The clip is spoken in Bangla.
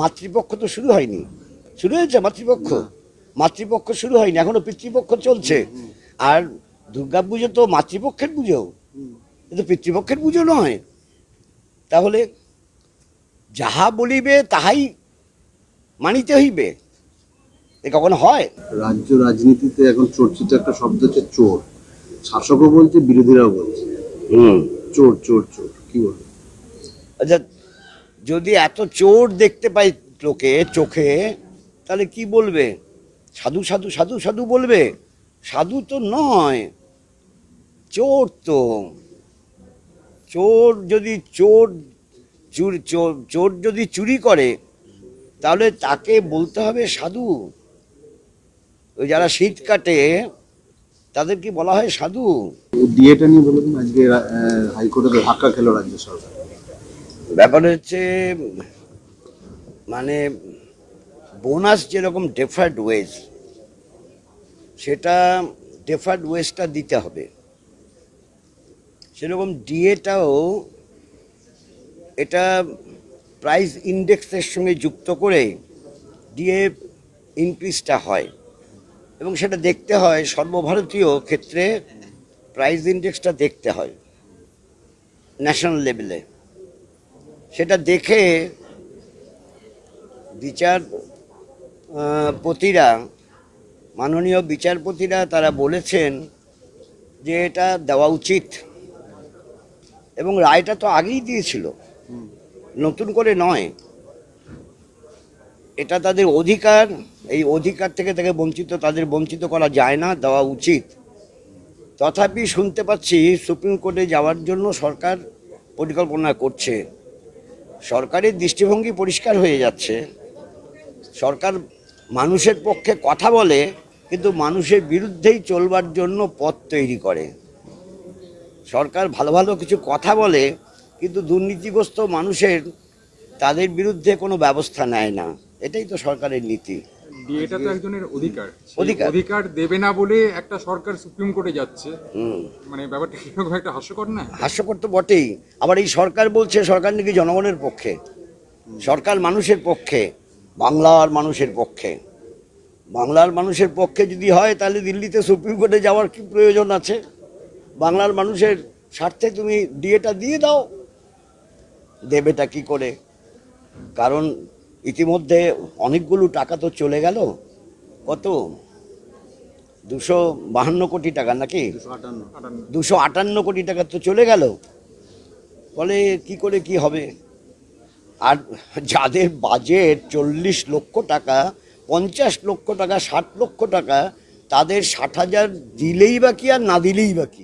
মাতৃপক্ষ তো শুরু হয়নি শুরু হয়েছে মাতৃপক্ষ মাতৃপক্ষ শুরু হয়নি এখনো পিতৃপক্ষ চলছে আর দুর্গা পুজো তো মাতৃপক্ষের পুজো এ তো পিতৃপক্ষের পুজো নয় তাহলে যাহা বলিবে তাহাই মানিতে হইবে এ কখনো হয় রাজ্য রাজনীতিতে এখন চর্চিত একটা শব্দ হচ্ছে চোর শাসকও বলছে বিরোধীরাও বলছে হুম চোর চোর চোর কি বলবো আচ্ছা যদি এত চোর দেখতে পাই লোকে চোখে তাহলে কি বলবে সাধু সাধু সাধু সাধু বলবে সাধু তো নয় চোর তো চোর যদি চোর চুর চোর যদি চুরি করে তাহলে তাকে বলতে হবে সাধু ওই যারা শীত কাটে তাদের কি বলা হয় সাধু ডিএটা নিয়ে বলুন আজকে হাইকোর্টে ধাক্কা খেলো রাজ্য সরকার ব্যাপার হচ্ছে মানে বোনাস যেরকম ডেফার্ড ওয়েজ সেটা ডেফার্ড ওয়েজটা দিতে হবে সেরকম ডিএটাও এটা প্রাইস ইন্ডেক্সের সঙ্গে যুক্ত করে ডিএ ইনক্রিজটা হয় এবং সেটা দেখতে হয় সর্বভারতীয় ক্ষেত্রে প্রাইস ইন্ডেক্সটা দেখতে হয় ন্যাশনাল লেভেলে সেটা দেখে বিচারপতিরা মাননীয় বিচারপতিরা তারা বলেছেন যে এটা দেওয়া উচিত এবং রায়টা তো আগেই দিয়েছিল নতুন করে নয় এটা তাদের অধিকার এই অধিকার থেকে তাকে বঞ্চিত তাদের বঞ্চিত করা যায় না দেওয়া উচিত তথাপি শুনতে পাচ্ছি সুপ্রিম কোর্টে যাওয়ার জন্য সরকার পরিকল্পনা করছে সরকারের দৃষ্টিভঙ্গি পরিষ্কার হয়ে যাচ্ছে সরকার মানুষের পক্ষে কথা বলে কিন্তু মানুষের বিরুদ্ধেই চলবার জন্য পথ তৈরি করে সরকার ভালো ভালো কিছু কথা বলে কিন্তু দুর্নীতিগ্রস্ত মানুষের তাদের বিরুদ্ধে কোনো ব্যবস্থা নেয় না এটাই তো সরকারের নীতি বিয়েটা তো একজনের অধিকার অধিকার অধিকার দেবে না বলে একটা সরকার সুপ্রিম কোর্টে যাচ্ছে মানে ব্যাপারটা একটা হাস্যকর না হাস্যকর তো বটেই আবার এই সরকার বলছে সরকার নাকি জনগণের পক্ষে সরকার মানুষের পক্ষে বাংলার মানুষের পক্ষে বাংলার মানুষের পক্ষে যদি হয় তাহলে দিল্লিতে সুপ্রিম কোর্টে যাওয়ার কি প্রয়োজন আছে বাংলার মানুষের স্বার্থে তুমি ডিএটা দিয়ে দাও দেবেটা কি করে কারণ ইতিমধ্যে অনেকগুলো টাকা তো চলে গেল কত দুশো বাহান্ন কোটি টাকা নাকি দুশো আটান্ন কোটি টাকা তো চলে গেল ফলে কি করে কি হবে আর যাদের বাজেট চল্লিশ লক্ষ টাকা পঞ্চাশ লক্ষ টাকা ষাট লক্ষ টাকা তাদের ষাট হাজার দিলেই বা কি আর না দিলেই বা কি